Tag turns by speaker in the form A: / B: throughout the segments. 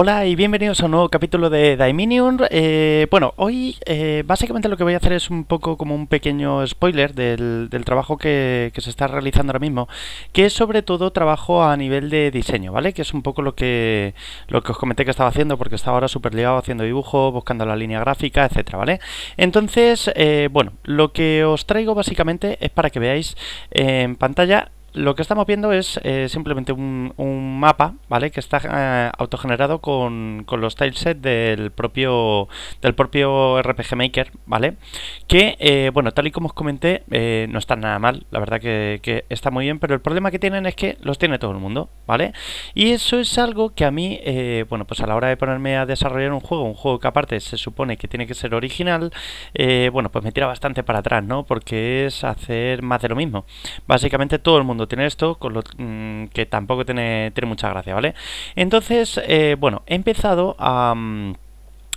A: Hola y bienvenidos a un nuevo capítulo de Daiminion. Eh, bueno, hoy eh, básicamente lo que voy a hacer es un poco como un pequeño spoiler del, trabajo que, se está realizando ahora mismo, que es sobre todo trabajo a nivel de diseño, ¿vale? Que es un poco lo que, lo que os comenté que estaba haciendo, porque estaba ahora súper ligado haciendo dibujo, buscando la línea gráfica, etcétera, ¿vale? Entonces, eh, bueno, lo que os traigo básicamente es para que veáis en pantalla lo que estamos viendo es eh, simplemente un, mapa, ¿vale? Que está eh, autogenerado con, con los tilesets del propio, del propio RPG Maker, ¿vale? Que, eh, bueno, tal y como os comenté, no está nada mal, la verdad que, que, está muy bien, pero el problema que tienen es que los tiene todo el mundo, ¿vale? Y eso es algo que a mí, bueno, pues a la hora de ponerme a desarrollar un juego, un juego que aparte se supone que tiene que ser original, bueno, pues me tira bastante para atrás, ¿no? Porque es hacer más de lo mismo. Básicamente todo el mundo tener esto, con lo mm, que tampoco tiene, mucha gracia, ¿vale? Entonces, eh, bueno, he empezado mm,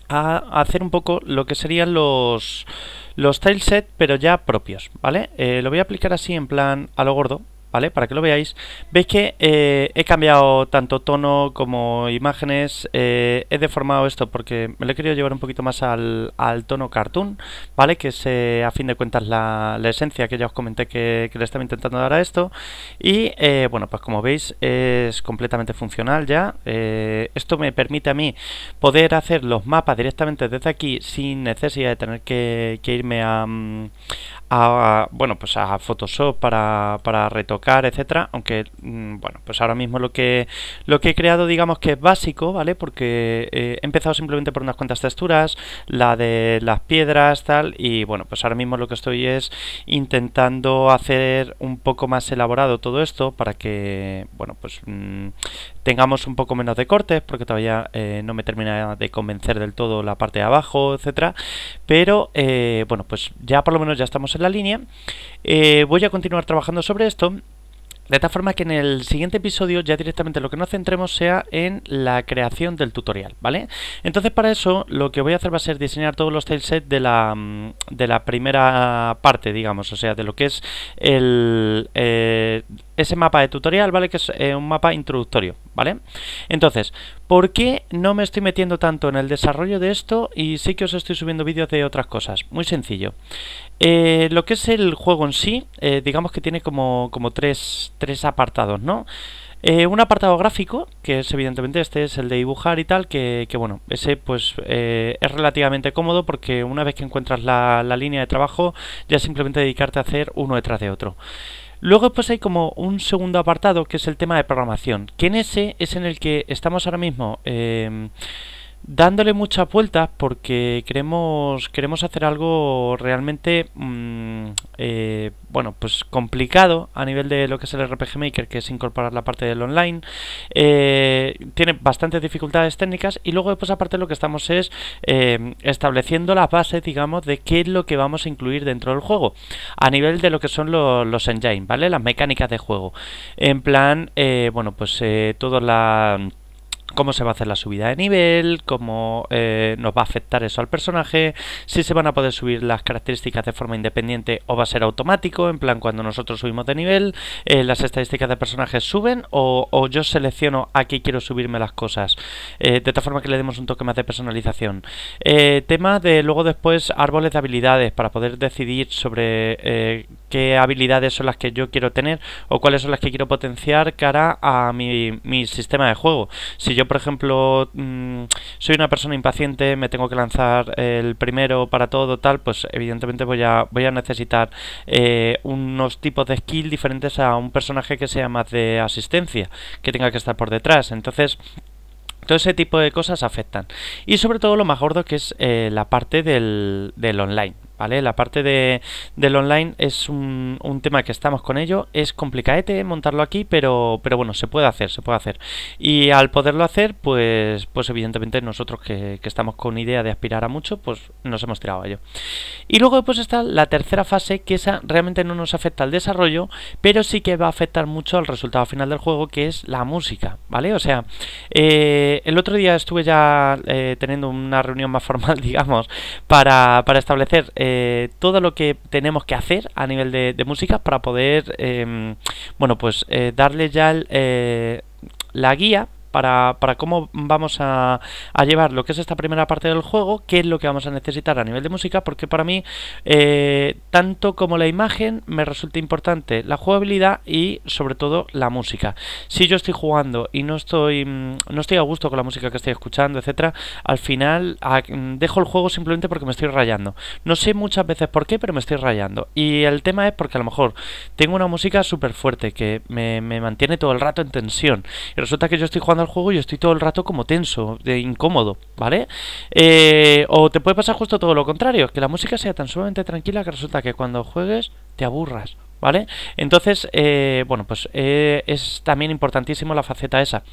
A: a, hacer un poco lo que serían los los tileset, pero ya propios, ¿vale? Eh, lo voy a aplicar así en plan a lo gordo, ¿vale? Para que lo veáis, veis que eh, he cambiado tanto tono como imágenes, eh, he deformado esto porque me lo he querido llevar un poquito más al, tono cartoon, ¿vale? Que es eh, a fin de cuentas la, la, esencia que ya os comenté que, le estaba intentando dar a esto y bueno, pues como veis es completamente funcional ya, esto me permite a mí poder hacer los mapas directamente desde aquí sin necesidad de tener que irme a, mm, a, bueno, pues a Photoshop para, para retocar, etcétera, aunque mm, bueno, pues ahora mismo lo que lo que he creado digamos que es básico, ¿vale? Porque eh, he empezado simplemente por unas cuantas texturas, la de las piedras, tal, y bueno, pues ahora mismo lo que estoy es intentando hacer un poco más elaborado todo esto para que, bueno, pues mm, tengamos un poco menos de cortes, porque todavía eh, no me termina de convencer del todo la parte de abajo, etcétera, pero eh, bueno, pues ya por lo menos ya estamos en la línea. Eh, voy a continuar trabajando sobre esto. De tal forma que en el siguiente episodio ya directamente lo que nos centremos sea en la creación del tutorial, ¿vale? Entonces para eso lo que voy a hacer va a ser diseñar todos los tilesets de la, mm, de la primera parte, digamos, o sea, de lo que es el... Eh, ese mapa de tutorial, ¿vale? Que es eh, un mapa introductorio, ¿vale? Entonces, ¿por qué no me estoy metiendo tanto en el desarrollo de esto y sí que os estoy subiendo vídeos de otras cosas? Muy sencillo. Eh, lo que es el juego en sí, eh, digamos que tiene como, como tres, apartados, ¿no? un apartado gráfico, que es evidentemente este, es el de dibujar y tal, que, bueno, ese pues es relativamente cómodo porque una vez que encuentras la, la, línea de trabajo ya simplemente dedicarte a hacer uno detrás de otro. Luego pues hay como un segundo apartado que es el tema de programación, que en ese es en el que estamos ahora mismo em, dándole muchas vueltas porque queremos queremos hacer algo realmente mm, eh, bueno pues complicado a nivel de lo que es el RPG Maker que es incorporar la parte del online eh, tiene bastantes dificultades técnicas y luego pues aparte lo que estamos es eh, estableciendo la base digamos de qué es lo que vamos a incluir dentro del juego a nivel de lo que son los engines vale las mecánicas de juego en plan bueno pues toda la cómo se va a hacer la subida de nivel, cómo eh, nos va a afectar eso al personaje, si se van a poder subir las características de forma independiente o va a ser automático, en plan cuando nosotros subimos de nivel, eh, las estadísticas de personajes suben o, yo selecciono aquí quiero subirme las cosas, eh, de tal forma que le demos un toque más de personalización. tema de luego después árboles de habilidades para poder decidir sobre qué habilidades son las que yo quiero tener o cuáles son las que quiero potenciar cara a mi, mi sistema de juego. Si yo yo, por ejemplo, mm, soy una persona impaciente, me tengo que lanzar el primero para todo, tal, pues evidentemente voy a, voy a necesitar eh, unos tipos de skill diferentes a un personaje que sea más de asistencia, que tenga que estar por detrás. Entonces... Todo ese tipo de cosas afectan. Y sobre todo lo más gordo que es eh, la parte del, del online. La parte del online es un, tema que estamos con ello, es complicadete montarlo aquí, pero, pero bueno, se puede hacer, se puede hacer. Y al poderlo hacer, pues, pues evidentemente nosotros que, estamos con idea de aspirar a mucho, pues nos hemos tirado a ello. Y luego pues está la tercera fase, que esa realmente no nos afecta al desarrollo, pero sí que va a afectar mucho al resultado final del juego, que es la música, ¿vale? O sea, eh, el otro día estuve ya eh, teniendo una reunión más formal, digamos, para, establecer... Eh, eh, todo lo que tenemos que hacer a nivel de, música para poder, em, bueno, pues eh, darle ya eh, la guía para, cómo vamos a, llevar lo que es esta primera parte del juego, qué es lo que vamos a necesitar a nivel de música, porque para mí, eh, tanto como la imagen, me resulta importante la jugabilidad y sobre todo la música. Si yo estoy jugando y no estoy, mm, no estoy a gusto con la música que estoy escuchando, etcétera, al final ah, mm, dejo el juego simplemente porque me estoy rayando. No sé muchas veces por qué, pero me estoy rayando. Y el tema es porque a lo mejor tengo una música súper fuerte que me, me mantiene todo el rato en tensión. Y resulta que yo estoy jugando el juego y estoy todo el rato como tenso, de incómodo, ¿vale? Eh, o te puede pasar justo todo lo contrario, que la música sea tan sumamente tranquila que resulta que cuando juegues te aburras, ¿vale? Entonces, eh, bueno, pues eh, es también importantísimo la faceta esa,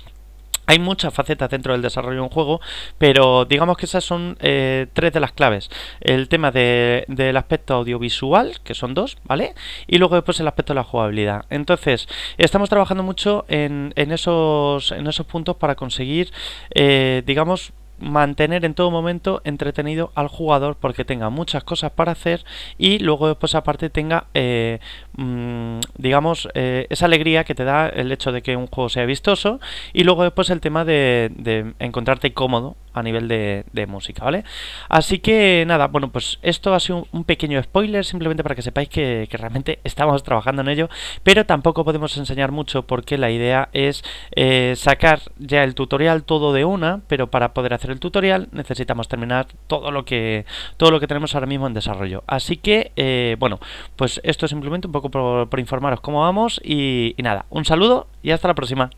A: hay muchas facetas dentro del desarrollo de un juego, pero digamos que esas son eh, tres de las claves. El tema del aspecto audiovisual, que son dos, ¿vale? Y luego después el aspecto de la jugabilidad. Entonces, estamos trabajando mucho en, esos, en esos puntos para conseguir, eh, digamos, mantener en todo momento entretenido al jugador porque tenga muchas cosas para hacer y luego después aparte tenga eh, Mm, digamos, eh, esa alegría que te da el hecho de que un juego sea vistoso y luego después el tema de, encontrarte cómodo a nivel de, música, ¿vale? Así que nada, bueno, pues esto ha sido un pequeño spoiler simplemente para que sepáis que, realmente estamos trabajando en ello, pero tampoco podemos enseñar mucho porque la idea es eh, sacar ya el tutorial todo de una, pero para poder hacer el tutorial necesitamos terminar todo lo que, todo lo que tenemos ahora mismo en desarrollo. Así que, eh, bueno, pues esto es simplemente un poco por, informaros cómo vamos y nada, un saludo y hasta la próxima.